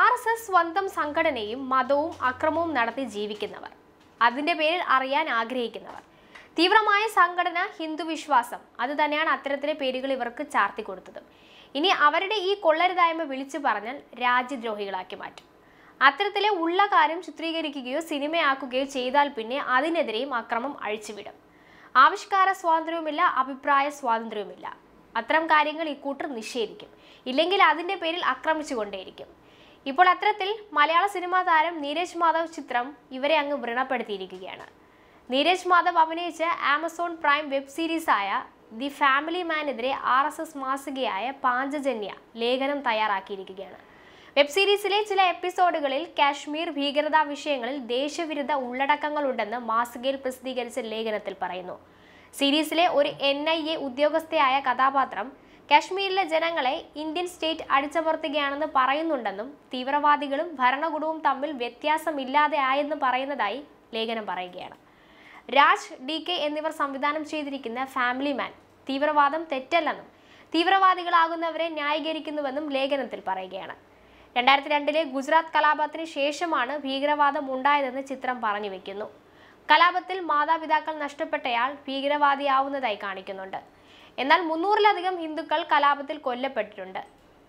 R S S സ്വന്തം സംഘടനയും മതവും അക്രമവും നടത്തി ജീവിക്കുന്നവർ അതിൻ്റെ പേരിൽ അറിയാൻ ആഗ്രഹിക്കുന്നവർ തീവ്രമായ സംഘടന ഹിന്ദു വിശ്വാസം അത് തന്നെയാണ് അത്തരത്തിലെ പേരുകൾ ഇവർക്ക് ചാർത്തി കൊടുത്തത് ഇനി അവരുടെ ഈ കൊള്ളരുതായ്മ വിളിച്ചു പറഞ്ഞാൽ രാജ്യദ്രോഹികളാക്കി മാറ്റും അത്തരത്തിലെ ഉള്ള കാര്യം ചിത്രീകരിക്കുകയോ സിനിമയാക്കുകയോ ചെയ്താൽ പിന്നെ അതിനെതിരെയും അക്രമം അഴിച്ചുവിടും ആവിഷ്കാര സ്വാതന്ത്ര്യവുമില്ല അഭിപ്രായ സ്വാതന്ത്ര്യവുമില്ല അത്തരം കാര്യങ്ങൾ ഇക്കൂട്ടർ നിഷേധിക്കും ഇല്ലെങ്കിൽ അതിൻ്റെ പേരിൽ ആക്രമിച്ചു കൊണ്ടേയിരിക്കും ഇപ്പോൾ അത്തരത്തിൽ മലയാള സിനിമാ താരം നീരജ് മാധവ് ചിത്രം ഇവരെ അങ്ങ് വ്രണപ്പെടുത്തിയിരിക്കുകയാണ് നീരജ് മാധവ് അഭിനയിച്ച ആമസോൺ പ്രൈം വെബ് സീരീസായ ദി ഫാമിലി മാനെതിരെ ആർ എസ് എസ് മാസികയായ പാഞ്ചജന്യ ലേഖനം തയ്യാറാക്കിയിരിക്കുകയാണ് വെബ് സീരീസിലെ ചില എപ്പിസോഡുകളിൽ കാശ്മീർ ഭീകരതാ വിഷയങ്ങളിൽ ദേശവിരുദ്ധ ഉള്ളടക്കങ്ങളുണ്ടെന്ന് മാസികയിൽ പ്രസിദ്ധീകരിച്ച ലേഖനത്തിൽ പറയുന്നു സീരീസിലെ ഒരു എൻ ഐ എ ഉദ്യോഗസ്ഥയായ കഥാപാത്രം കശ്മീരിലെ ജനങ്ങളെ ഇന്ത്യൻ സ്റ്റേറ്റ് അടിച്ചമർത്തുകയാണെന്ന് പറയുന്നുണ്ടെന്നും തീവ്രവാദികളും ഭരണകൂടവും തമ്മിൽ വ്യത്യാസമില്ലാതെ ആയെന്ന് പറയുന്നതായി ലേഖനം പറയുകയാണ് രാജ് ഡി കെ എന്നിവർ സംവിധാനം ചെയ്തിരിക്കുന്ന ഫാമിലി മാൻ തീവ്രവാദം തെറ്റല്ലെന്നും തീവ്രവാദികളാകുന്നവരെ ന്യായീകരിക്കുന്നുവെന്നും ലേഖനത്തിൽ പറയുകയാണ് രണ്ടായിരത്തി രണ്ടിലെ ഗുജറാത്ത് കലാപത്തിന് ശേഷമാണ് ഭീകരവാദം ഉണ്ടായതെന്ന് ചിത്രം പറഞ്ഞു വെക്കുന്നു കലാപത്തിൽ മാതാപിതാക്കൾ നഷ്ടപ്പെട്ടയാൾ ഭീകരവാദിയാവുന്നതായി കാണിക്കുന്നുണ്ട് എന്നാൽ മുന്നൂറിലധികം ഹിന്ദുക്കൾ കലാപത്തിൽ കൊല്ലപ്പെട്ടിട്ടുണ്ട്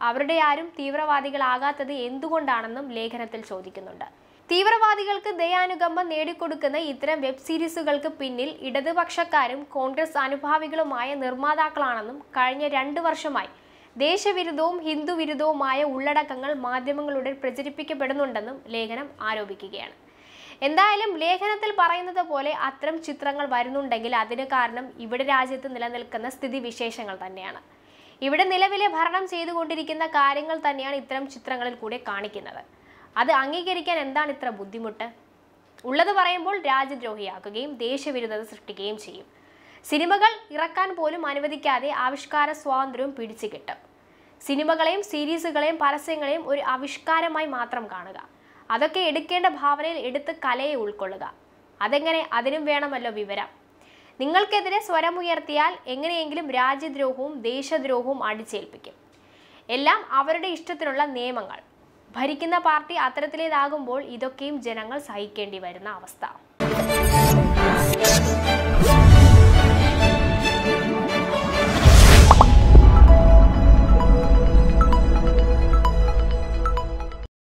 അവരുടെ ആരും തീവ്രവാദികളാകാത്തത് എന്തുകൊണ്ടാണെന്നും ലേഖനത്തിൽ ചോദിക്കുന്നുണ്ട് തീവ്രവാദികൾക്ക് ദയാനുകമ്പം നേടിക്കൊടുക്കുന്ന ഇത്തരം വെബ് സീരീസുകൾക്ക് പിന്നിൽ ഇടതുപക്ഷക്കാരും കോൺഗ്രസ് അനുഭാവികളുമായ നിർമ്മാതാക്കളാണെന്നും കഴിഞ്ഞ രണ്ട് വർഷമായി ദേശവിരുദ്ധവും ഹിന്ദുവിരുദ്ധവുമായ ഉള്ളടക്കങ്ങൾ മാധ്യമങ്ങളുടെ പ്രചരിപ്പിക്കപ്പെടുന്നുണ്ടെന്നും ലേഖനം ആരോപിക്കുകയാണ് എന്തായാലും ലേഖനത്തിൽ പറയുന്നത് പോലെ അത്തരം ചിത്രങ്ങൾ വരുന്നുണ്ടെങ്കിൽ അതിന് കാരണം ഇവിടെ രാജ്യത്ത് നിലനിൽക്കുന്ന സ്ഥിതിവിശേഷങ്ങൾ തന്നെയാണ് ഇവിടെ നിലവിലെ ഭരണം ചെയ്തുകൊണ്ടിരിക്കുന്ന കാര്യങ്ങൾ തന്നെയാണ് ഇത്തരം ചിത്രങ്ങളിൽ കൂടെ കാണിക്കുന്നത് അത് അംഗീകരിക്കാൻ എന്താണ് ഇത്ര ബുദ്ധിമുട്ട് ഉള്ളത് പറയുമ്പോൾ രാജ്യദ്രോഹിയാക്കുകയും ദേശവിരുദ്ധത സൃഷ്ടിക്കുകയും ചെയ്യും സിനിമകൾ ഇറക്കാൻ പോലും അനുവദിക്കാതെ ആവിഷ്കാര സ്വാതന്ത്ര്യവും പിടിച്ചു കിട്ടും സിനിമകളെയും സീരീസുകളെയും പരസ്യങ്ങളെയും ഒരു ആവിഷ്കാരമായി മാത്രം കാണുക അതൊക്കെ എടുക്കേണ്ട ഭാവനയിൽ എടുത്ത് കലയെ ഉൾക്കൊള്ളുക അതെങ്ങനെ അതിനും വേണമല്ലോ വിവരം നിങ്ങൾക്കെതിരെ സ്വരമുയർത്തിയാൽ എങ്ങനെയെങ്കിലും രാജ്യദ്രോഹവും ദേശദ്രോഹവും അടിച്ചേൽപ്പിക്കും എല്ലാം അവരുടെ ഇഷ്ടത്തിനുള്ള നിയമങ്ങൾ ഭരിക്കുന്ന പാർട്ടി അത്തരത്തിലേതാകുമ്പോൾ ഇതൊക്കെയും ജനങ്ങൾ സഹിക്കേണ്ടി വരുന്ന അവസ്ഥ